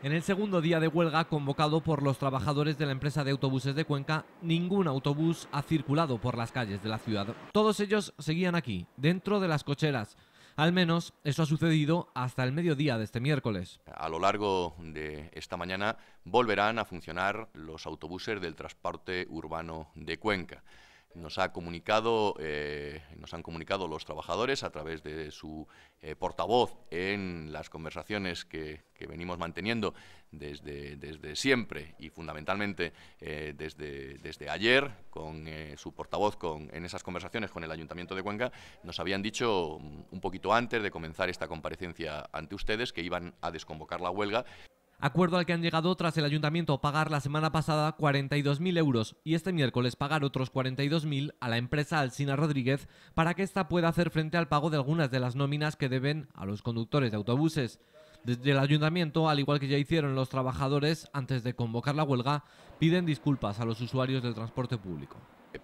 En el segundo día de huelga convocado por los trabajadores de la empresa de autobuses de Cuenca, ningún autobús ha circulado por las calles de la ciudad. Todos ellos seguían aquí, dentro de las cocheras. Al menos eso ha sucedido hasta el mediodía de este miércoles. A lo largo de esta mañana volverán a funcionar los autobuses del transporte urbano de Cuenca. Nos, ha comunicado, eh, nos han comunicado los trabajadores a través de su eh, portavoz en las conversaciones que, venimos manteniendo desde, desde, siempre y fundamentalmente eh, desde, desde, ayer, con su portavoz con, en esas conversaciones con el Ayuntamiento de Cuenca, nos habían dicho un poquito antes de comenzar esta comparecencia ante ustedes que iban a desconvocar la huelga. Acuerdo al que han llegado tras el ayuntamiento pagar la semana pasada 42.000 euros y este miércoles pagar otros 42.000 a la empresa Alcina Rodríguez para que ésta pueda hacer frente al pago de algunas de las nóminas que deben a los conductores de autobuses. Desde el ayuntamiento, al igual que ya hicieron los trabajadores antes de convocar la huelga, piden disculpas a los usuarios del transporte público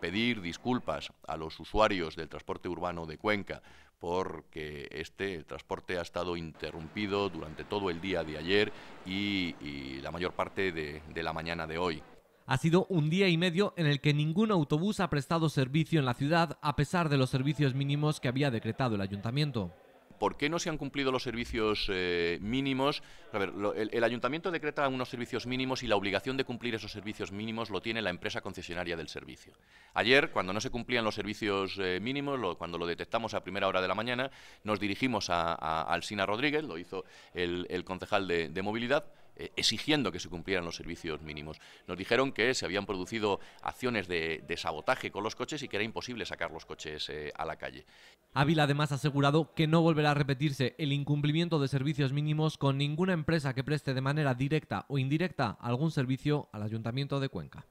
pedir disculpas a los usuarios del transporte urbano de Cuenca porque este transporte ha estado interrumpido durante todo el día de ayer y, la mayor parte de la mañana de hoy. Ha sido un día y medio en el que ningún autobús ha prestado servicio en la ciudad a pesar de los servicios mínimos que había decretado el ayuntamiento. ¿por qué no se han cumplido los servicios eh, mínimos? A ver, el, ayuntamiento decreta unos servicios mínimos y la obligación de cumplir esos servicios mínimos lo tiene la empresa concesionaria del servicio. Ayer, cuando no se cumplían los servicios eh, mínimos, cuando lo detectamos a primera hora de la mañana, nos dirigimos a, a, Rodríguez, lo hizo el, concejal de movilidad, eh, exigiendo que se cumplieran los servicios mínimos. Nos dijeron que se habían producido acciones de, sabotaje con los coches y que era imposible sacar los coches eh, a la calle. Ávila además ha asegurado que no volverá a repetirse el incumplimiento de servicios mínimos con ninguna empresa que preste de manera directa o indirecta algún servicio al Ayuntamiento de Cuenca.